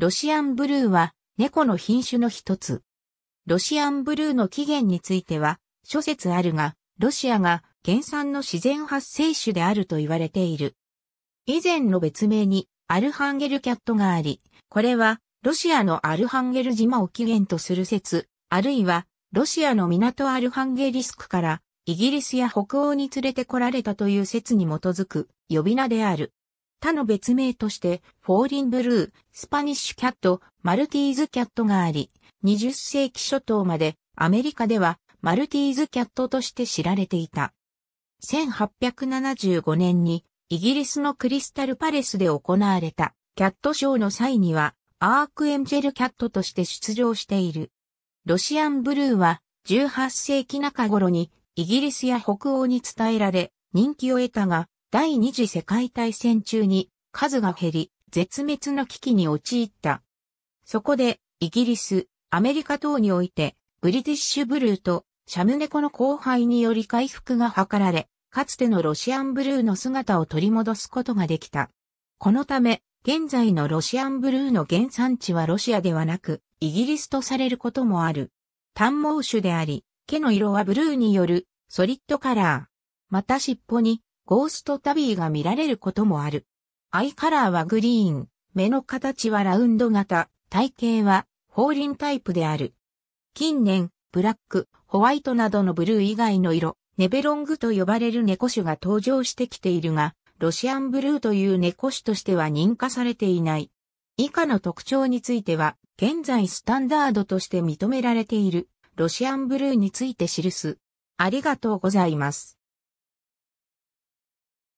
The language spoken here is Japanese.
ロシアンブルーは猫の品種の一つ。ロシアンブルーの起源については諸説あるが、ロシアが原産の自然発生種であると言われている。以前の別名にアルハンゲルキャットがあり、これはロシアのアルハンゲル島を起源とする説、あるいはロシアの港アルハンゲリスクからイギリスや北欧に連れてこられたという説に基づく呼び名である。他の別名として、フォーリンブルー、スパニッシュキャット、マルティーズキャットがあり、20世紀初頭までアメリカではマルティーズキャットとして知られていた。1875年にイギリスのクリスタルパレスで行われたキャットショーの際にはアークエンジェルキャットとして出場している。ロシアンブルーは18世紀中頃にイギリスや北欧に伝えられ人気を得たが第二次世界大戦中に数が減り、絶滅の危機に陥った。そこで、イギリス、アメリカ等において、ブリティッシュブルーとシャムネコの交配により回復が図られ、かつてのロシアンブルーの姿を取り戻すことができた。このため、現在のロシアンブルーの原産地はロシアではなく、イギリスとされることもある。短毛種であり、毛の色はブルーによるソリッドカラー。また尻尾にゴーストタビーが見られることもある。アイカラーはグリーン、目の形はラウンド型、体型は法輪タイプである。近年、ブラック、ホワイトなどのブルー以外の色、ネベロングと呼ばれる猫種が登場してきているが、ロシアンブルーという猫種としては認可されていない。以下の特徴については、現在スタンダードとして認められている、ロシアンブルーについて記す。ありがとうございます。